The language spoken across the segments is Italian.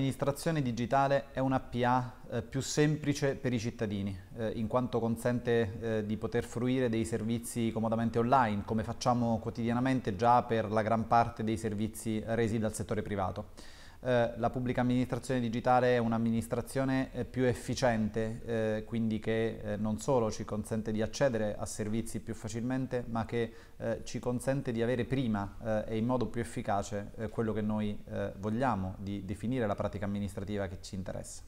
L'amministrazione digitale è una PA eh, più semplice per i cittadini, eh, in quanto consente eh, di poter fruire dei servizi comodamente online, come facciamo quotidianamente già per la gran parte dei servizi resi dal settore privato. Eh, la pubblica amministrazione digitale è un'amministrazione eh, più efficiente, eh, quindi che eh, non solo ci consente di accedere a servizi più facilmente, ma che eh, ci consente di avere prima e in modo più efficace quello che noi vogliamo, di definire la pratica amministrativa che ci interessa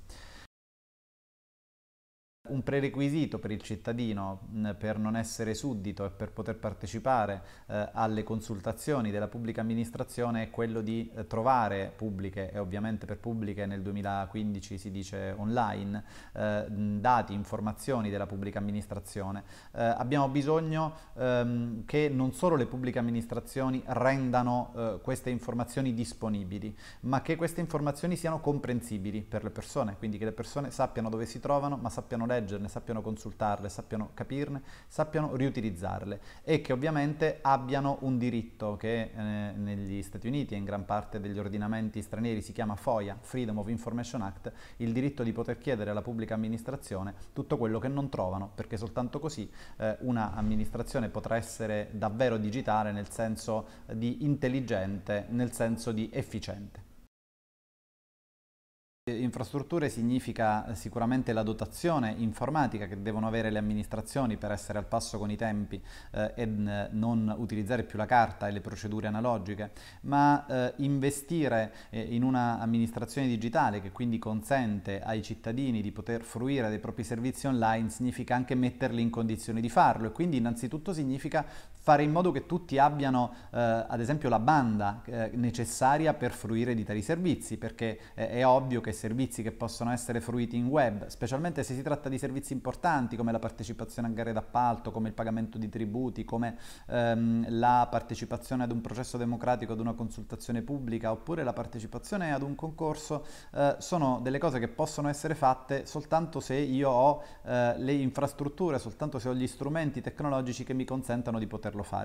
un prerequisito per il cittadino per non essere suddito e per poter partecipare eh, alle consultazioni della pubblica amministrazione è quello di eh, trovare pubbliche e ovviamente per pubbliche nel 2015 si dice online eh, dati, informazioni della pubblica amministrazione. Eh, abbiamo bisogno ehm, che non solo le pubbliche amministrazioni rendano eh, queste informazioni disponibili, ma che queste informazioni siano comprensibili per le persone, quindi che le persone sappiano dove si trovano, ma sappiano leggere leggerne, sappiano consultarle, sappiano capirne, sappiano riutilizzarle e che ovviamente abbiano un diritto che eh, negli Stati Uniti e in gran parte degli ordinamenti stranieri si chiama FOIA, Freedom of Information Act, il diritto di poter chiedere alla pubblica amministrazione tutto quello che non trovano, perché soltanto così eh, una amministrazione potrà essere davvero digitale nel senso di intelligente, nel senso di efficiente. Eh, infrastrutture significa eh, sicuramente la dotazione informatica che devono avere le amministrazioni per essere al passo con i tempi eh, e eh, non utilizzare più la carta e le procedure analogiche, ma eh, investire eh, in un'amministrazione digitale che quindi consente ai cittadini di poter fruire dei propri servizi online significa anche metterli in condizione di farlo e quindi innanzitutto significa fare in modo che tutti abbiano ad esempio la banda necessaria per fruire di tali servizi perché è ovvio che i servizi che possono essere fruiti in web, specialmente se si tratta di servizi importanti come la partecipazione a gare d'appalto, come il pagamento di tributi, come ehm, la partecipazione ad un processo democratico, ad una consultazione pubblica, oppure la partecipazione ad un concorso, eh, sono delle cose che possono essere fatte soltanto se io ho eh, le infrastrutture, soltanto se ho gli strumenti tecnologici che mi consentano di poterlo fare.